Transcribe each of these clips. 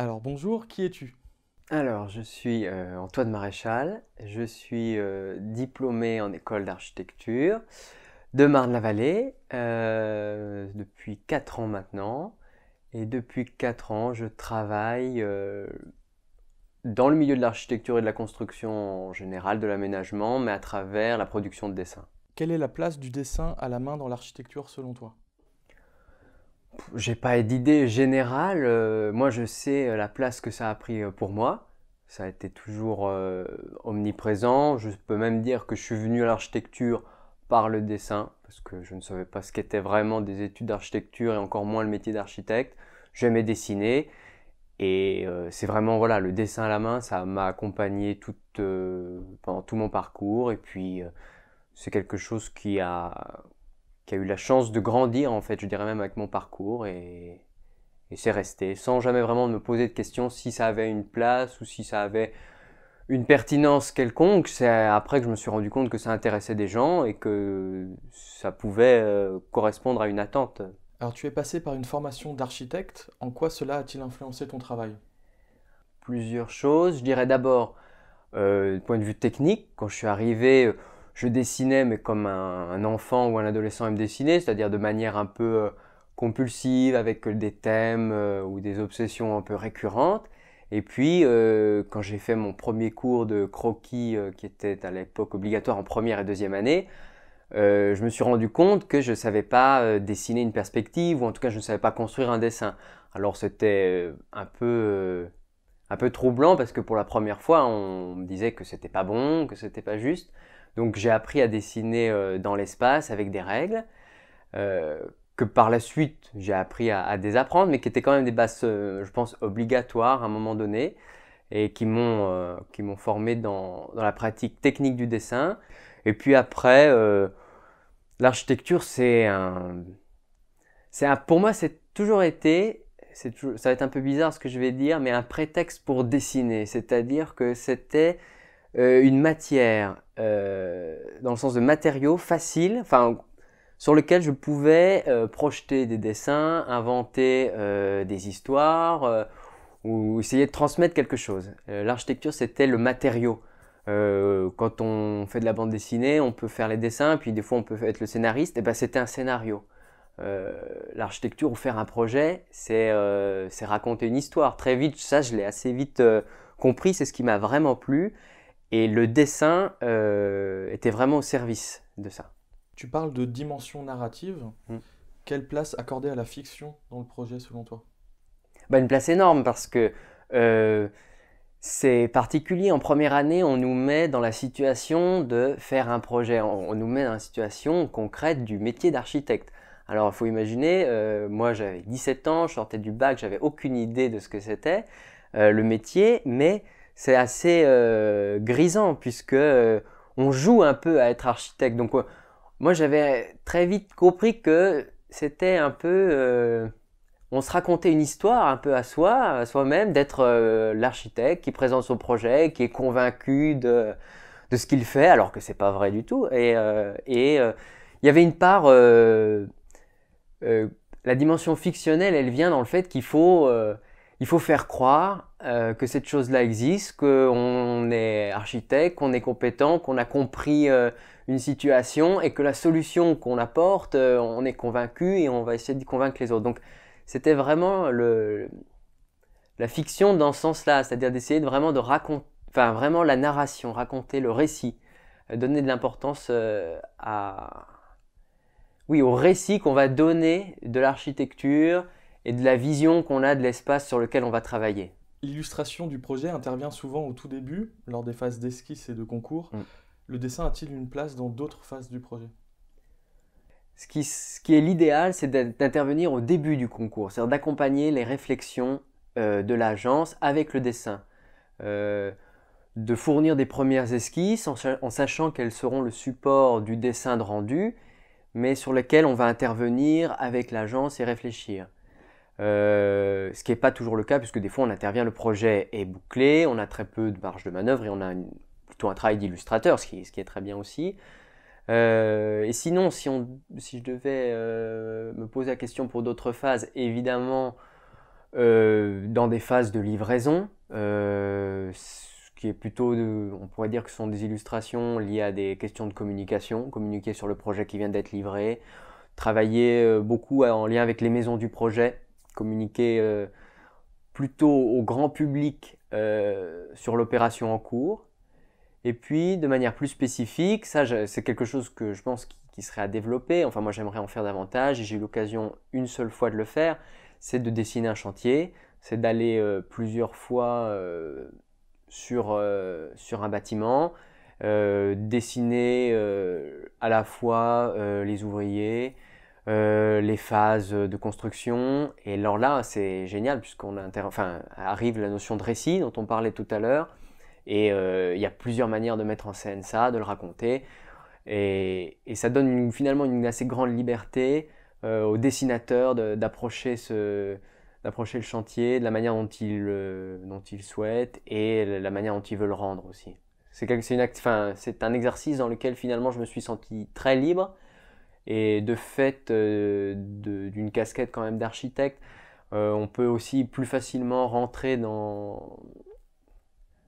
Alors bonjour, qui es-tu Alors je suis euh, Antoine Maréchal, je suis euh, diplômé en école d'architecture de Marne-la-Vallée euh, depuis 4 ans maintenant. Et depuis 4 ans, je travaille dans le milieu de l'architecture et de la construction en général, de l'aménagement, mais à travers la production de dessins. Quelle est la place du dessin à la main dans l'architecture selon toi j'ai pas d'idée générale. Euh, moi, je sais euh, la place que ça a pris euh, pour moi. Ça a été toujours omniprésent. Je peux même dire que je suis venu à l'architecture par le dessin, parce que je ne savais pas ce qu'étaient vraiment des études d'architecture et encore moins le métier d'architecte. J'aimais dessiner. Et c'est vraiment voilà le dessin à la main, ça m'a accompagné pendant tout mon parcours. Et puis c'est quelque chose qui a qui a eu la chance de grandir, en fait, je dirais même avec mon parcours, et, c'est resté, sans jamais vraiment me poser de questions si ça avait une place ou si ça avait une pertinence quelconque. C'est après que je me suis rendu compte que ça intéressait des gens et que ça pouvait euh, correspondre à une attente. Alors tu es passé par une formation d'architecte, en quoi cela a-t-il influencé ton travail Plusieurs choses, je dirais d'abord, du euh, point de vue technique, quand je suis arrivé, euh, je dessinais, mais comme un, enfant ou un adolescent aime dessiner, c'est-à-dire de manière un peu euh, compulsive, avec euh, des thèmes euh, ou des obsessions un peu récurrentes. Et puis, quand j'ai fait mon premier cours de croquis, qui était à l'époque obligatoire en première et deuxième année, je me suis rendu compte que je ne savais pas dessiner une perspective, ou en tout cas, je ne savais pas construire un dessin. Alors, c'était un peu, un peu troublant parce que pour la première fois, on me disait que c'était pas bon, que c'était pas juste. Donc j'ai appris à dessiner euh, dans l'espace avec des règles euh, que par la suite j'ai appris à, désapprendre, mais qui étaient quand même des bases, euh, je pense, obligatoires à un moment donné et qui m'ont formé dans, dans, la pratique technique du dessin. Et puis après, l'architecture, c'est un, un, pour moi, c'est toujours été, ça va être un peu bizarre ce que je vais dire, mais un prétexte pour dessiner. C'est-à-dire que c'était euh, une matière, euh, dans le sens de matériaux facile, enfin, sur lequel je pouvais euh, projeter des dessins, inventer des histoires ou essayer de transmettre quelque chose. L'architecture, c'était le matériau. quand on fait de la bande dessinée, on peut faire les dessins, puis des fois on peut être le scénariste, et eh ben c'était un scénario. L'architecture ou faire un projet, c'est raconter une histoire. Très vite, ça je l'ai assez vite compris, c'est ce qui m'a vraiment plu. Et le dessin euh, était vraiment au service de ça. Tu parles de dimension narrative. Mm. Quelle place accordée à la fiction dans le projet selon toi bah, Une place énorme parce que euh, c'est particulier. En première année, on nous met dans la situation de faire un projet. On, nous met dans la situation concrète du métier d'architecte. Alors, il faut imaginer, euh, moi j'avais 17 ans, je sortais du bac, j'avais aucune idée de ce que c'était le métier, mais c'est assez euh, grisant puisque euh, on joue un peu à être architecte. Donc euh, moi j'avais très vite compris que c'était un peu on se racontait une histoire un peu à soi, à soi-même, d'être l'architecte qui présente son projet, qui est convaincu de, de ce qu'il fait, alors que c'est pas vrai du tout. Et il y avait une part la dimension fictionnelle, elle vient dans le fait qu'il faut il faut faire croire euh, que cette chose-là existe, qu'on est architecte, qu'on est compétent, qu'on a compris euh, une situation et que la solution qu'on apporte, euh, on est convaincu et on va essayer de convaincre les autres. Donc c'était vraiment la fiction dans ce sens-là, c'est-à-dire d'essayer de vraiment de raconter, enfin vraiment la narration, raconter le récit, donner de l'importance à, oui, au récit qu'on va donner de l'architecture, et de la vision qu'on a de l'espace sur lequel on va travailler. L'illustration du projet intervient souvent au tout début, lors des phases d'esquisse et de concours. Mm. Le dessin a-t-il une place dans d'autres phases du projet ce qui, est l'idéal, c'est d'intervenir au début du concours, c'est-à-dire d'accompagner les réflexions euh, de l'agence avec le dessin. Euh, de fournir des premières esquisses en, sachant qu'elles seront le support du dessin de rendu, mais sur lesquelles on va intervenir avec l'agence et réfléchir. Euh, ce qui n'est pas toujours le cas, puisque des fois on intervient, le projet est bouclé, on a très peu de marge de manœuvre et on a plutôt un travail d'illustrateur, ce qui, est très bien aussi. Euh, et sinon, si, on, si je devais euh, me poser la question pour d'autres phases, évidemment, dans des phases de livraison, ce qui est plutôt, de, on pourrait dire que ce sont des illustrations liées à des questions de communication, communiquer sur le projet qui vient d'être livré, travailler beaucoup en lien avec les maisons du projet, communiquer euh, plutôt au grand public euh, sur l'opération en cours. Et puis, de manière plus spécifique, ça, c'est quelque chose que je pense qui, serait à développer. Enfin, moi, j'aimerais en faire davantage et j'ai eu l'occasion une seule fois de le faire. C'est de dessiner un chantier, c'est d'aller euh, plusieurs fois sur, sur un bâtiment, dessiner à la fois les ouvriers, euh, les phases de construction. Et alors là, c'est génial puisqu'on enfin, arrive la notion de récit dont on parlait tout à l'heure. Et euh, il y a plusieurs manières de mettre en scène ça, de le raconter. Et, ça donne finalement une assez grande liberté euh, au dessinateur d'approcher le chantier de la manière dont il, dont il souhaite et la manière dont il veut le rendre aussi. C'est un exercice dans lequel finalement je me suis senti très libre, et de fait euh, d'une casquette quand même d'architecte, euh, on peut aussi plus facilement rentrer dans,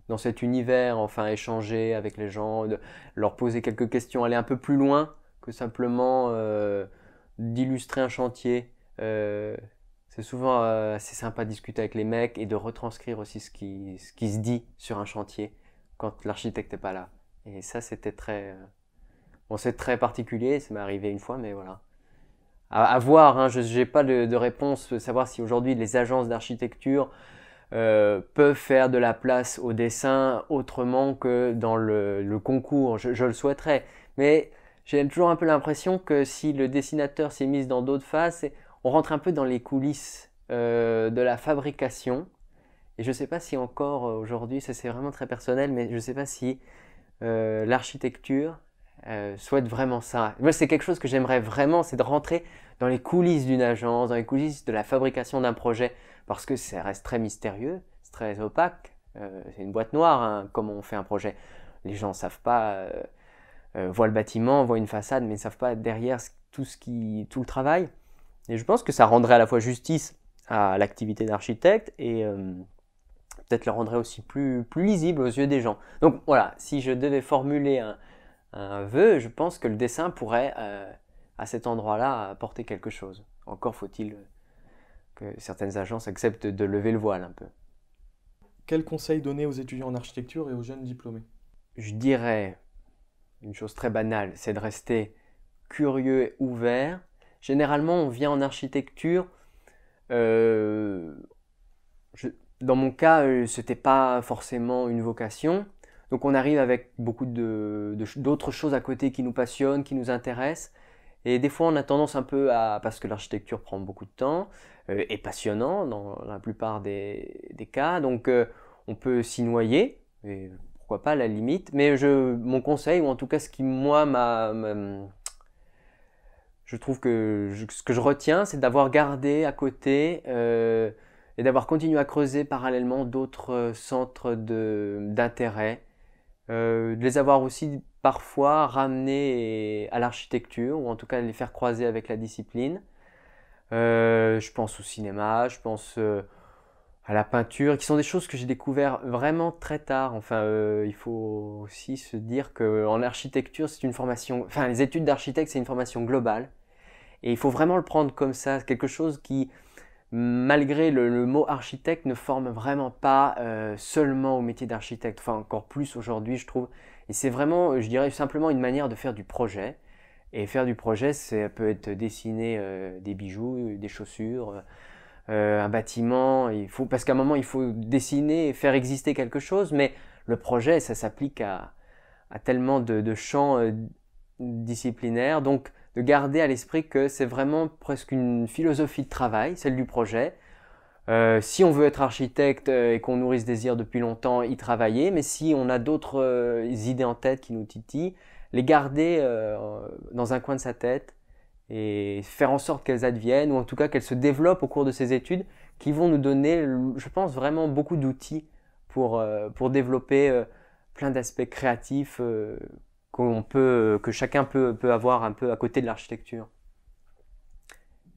dans cet univers, enfin échanger avec les gens, leur poser quelques questions, aller un peu plus loin que simplement euh, d'illustrer un chantier. c'est souvent assez sympa de discuter avec les mecs et de retranscrire aussi ce qui, ce qui se dit sur un chantier quand l'architecte n'est pas là. Et ça, c'était très, c'est très particulier, ça m'est arrivé une fois, mais voilà. À, voir, hein, je n'ai pas de, de, réponse, euh, savoir si aujourd'hui les agences d'architecture euh, peuvent faire de la place au dessin autrement que dans le, concours, je, le souhaiterais. Mais j'ai toujours un peu l'impression que si le dessinateur s'est mis dans d'autres phases, on rentre un peu dans les coulisses euh, de la fabrication. Et je ne sais pas si encore aujourd'hui, ça c'est vraiment très personnel, mais je ne sais pas si l'architecture euh, souhaite vraiment ça. Moi, c'est quelque chose que j'aimerais vraiment, c'est de rentrer dans les coulisses d'une agence, dans les coulisses de la fabrication d'un projet, parce que ça reste très mystérieux, c'est très opaque, euh, c'est une boîte noire, hein, comment on fait un projet. Les gens ne savent pas, euh, voient le bâtiment, voient une façade, mais ne savent pas derrière tout, ce qui, tout le travail. Et je pense que ça rendrait à la fois justice à l'activité d'architecte et peut-être le rendrait aussi plus lisible aux yeux des gens. Donc voilà, si je devais formuler un, un vœu, je pense que le dessin pourrait euh, à cet endroit-là apporter quelque chose. Encore faut-il euh, que certaines agences acceptent de lever le voile un peu. Quel conseil donner aux étudiants en architecture et aux jeunes diplômés Je dirais une chose très banale, c'est de rester curieux et ouvert. Généralement, on vient en architecture. Euh, dans mon cas, ce n'était pas forcément une vocation. Donc on arrive avec beaucoup de, d'autres choses à côté qui nous passionnent, qui nous intéressent. Et des fois, on a tendance un peu à, parce que l'architecture prend beaucoup de temps, euh, est passionnant dans la plupart des, cas, donc euh, on peut s'y noyer, et pourquoi pas la limite. Mais je, mon conseil, ou en tout cas ce qui moi m'a, je trouve que ce que je retiens, c'est d'avoir gardé à côté euh, et d'avoir continué à creuser parallèlement d'autres centres d'intérêt euh, de les avoir aussi parfois ramenés à l'architecture, ou en tout cas les faire croiser avec la discipline. Euh, je pense au cinéma, je pense euh, à la peinture, qui sont des choses que j'ai découvertes vraiment très tard. Enfin, il faut aussi se dire que architecture, c'est une formation, enfin, les études d'architecte, c'est une formation globale, et il faut vraiment le prendre comme ça, quelque chose qui malgré le, mot architecte, ne forme vraiment pas euh, seulement au métier d'architecte, enfin encore plus aujourd'hui je trouve. Et c'est vraiment, euh, je dirais, simplement une manière de faire du projet. Et faire du projet, ça peut être dessiner euh, des bijoux, des chaussures, un bâtiment. Il faut, parce qu'à un moment, il faut dessiner et faire exister quelque chose, mais le projet, ça s'applique à, tellement de, de champs disciplinaires. Donc, de garder à l'esprit que c'est vraiment presque une philosophie de travail, celle du projet. Euh, si on veut être architecte euh, et qu'on nourrit ce désir depuis longtemps, y travailler, mais si on a d'autres euh, idées en tête qui nous titillent, les garder dans un coin de sa tête et faire en sorte qu'elles adviennent, ou en tout cas qu'elles se développent au cours de ses études, qui vont nous donner, je pense, vraiment beaucoup d'outils pour, pour développer plein d'aspects créatifs qu'on peut, que chacun peut, avoir un peu à côté de l'architecture.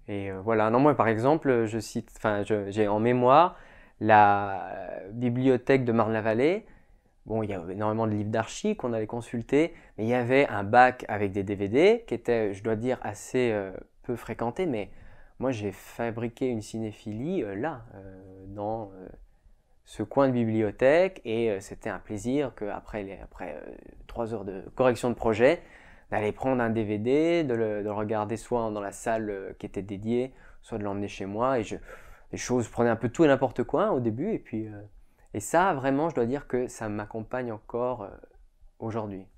Et euh, voilà, non, moi par exemple, je cite, enfin, j'ai en mémoire la euh, bibliothèque de Marne-la-Vallée. Bon, il y a énormément de livres d'archi qu'on allait consulter, mais il y avait un bac avec des DVD qui était, je dois dire, assez euh, peu fréquenté, mais moi j'ai fabriqué une cinéphilie là, dans ce coin de bibliothèque et euh, c'était un plaisir qu'après les, après euh, trois heures de correction de projet, d'aller prendre un DVD, de le, regarder soit dans la salle euh, qui était dédiée, soit de l'emmener chez moi. Et je, les choses prenaient un peu tout et n'importe quoi hein, au début. Et, puis, et ça, vraiment, je dois dire que ça m'accompagne encore aujourd'hui.